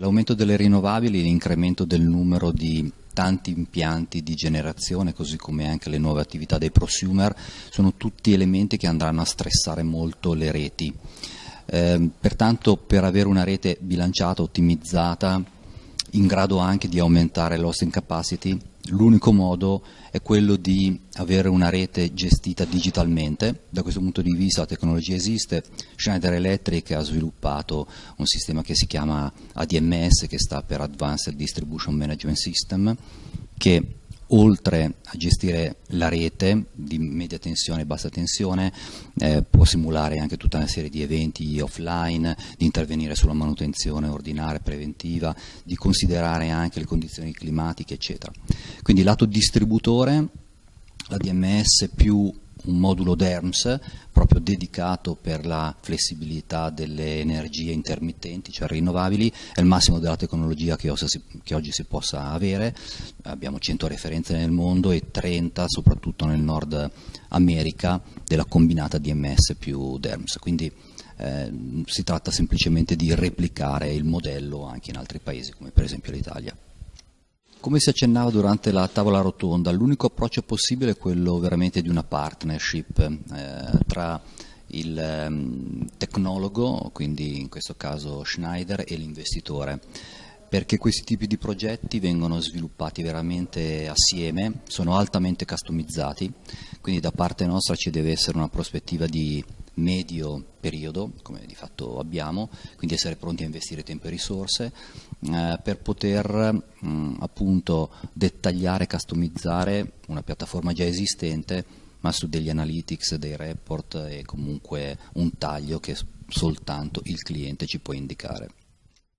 L'aumento delle rinnovabili, l'incremento del numero di tanti impianti di generazione, così come anche le nuove attività dei prosumer, sono tutti elementi che andranno a stressare molto le reti. Eh, pertanto per avere una rete bilanciata, ottimizzata, in grado anche di aumentare l'hosting capacity, L'unico modo è quello di avere una rete gestita digitalmente, da questo punto di vista la tecnologia esiste, Schneider Electric ha sviluppato un sistema che si chiama ADMS che sta per Advanced Distribution Management System che oltre a gestire la rete di media tensione e bassa tensione, eh, può simulare anche tutta una serie di eventi offline, di intervenire sulla manutenzione ordinaria, preventiva, di considerare anche le condizioni climatiche, eccetera. Quindi lato distributore, la DMS più un modulo DERMS proprio dedicato per la flessibilità delle energie intermittenti, cioè rinnovabili, è il massimo della tecnologia che oggi si possa avere, abbiamo 100 referenze nel mondo e 30 soprattutto nel Nord America della combinata DMS più DERMS, quindi eh, si tratta semplicemente di replicare il modello anche in altri paesi come per esempio l'Italia. Come si accennava durante la tavola rotonda, l'unico approccio possibile è quello veramente di una partnership eh, tra il eh, tecnologo, quindi in questo caso Schneider, e l'investitore perché questi tipi di progetti vengono sviluppati veramente assieme, sono altamente customizzati, quindi da parte nostra ci deve essere una prospettiva di medio periodo, come di fatto abbiamo, quindi essere pronti a investire tempo e risorse eh, per poter mh, mm, appunto dettagliare, customizzare una piattaforma già esistente ma su degli analytics, dei report e comunque un taglio che soltanto il cliente ci può indicare.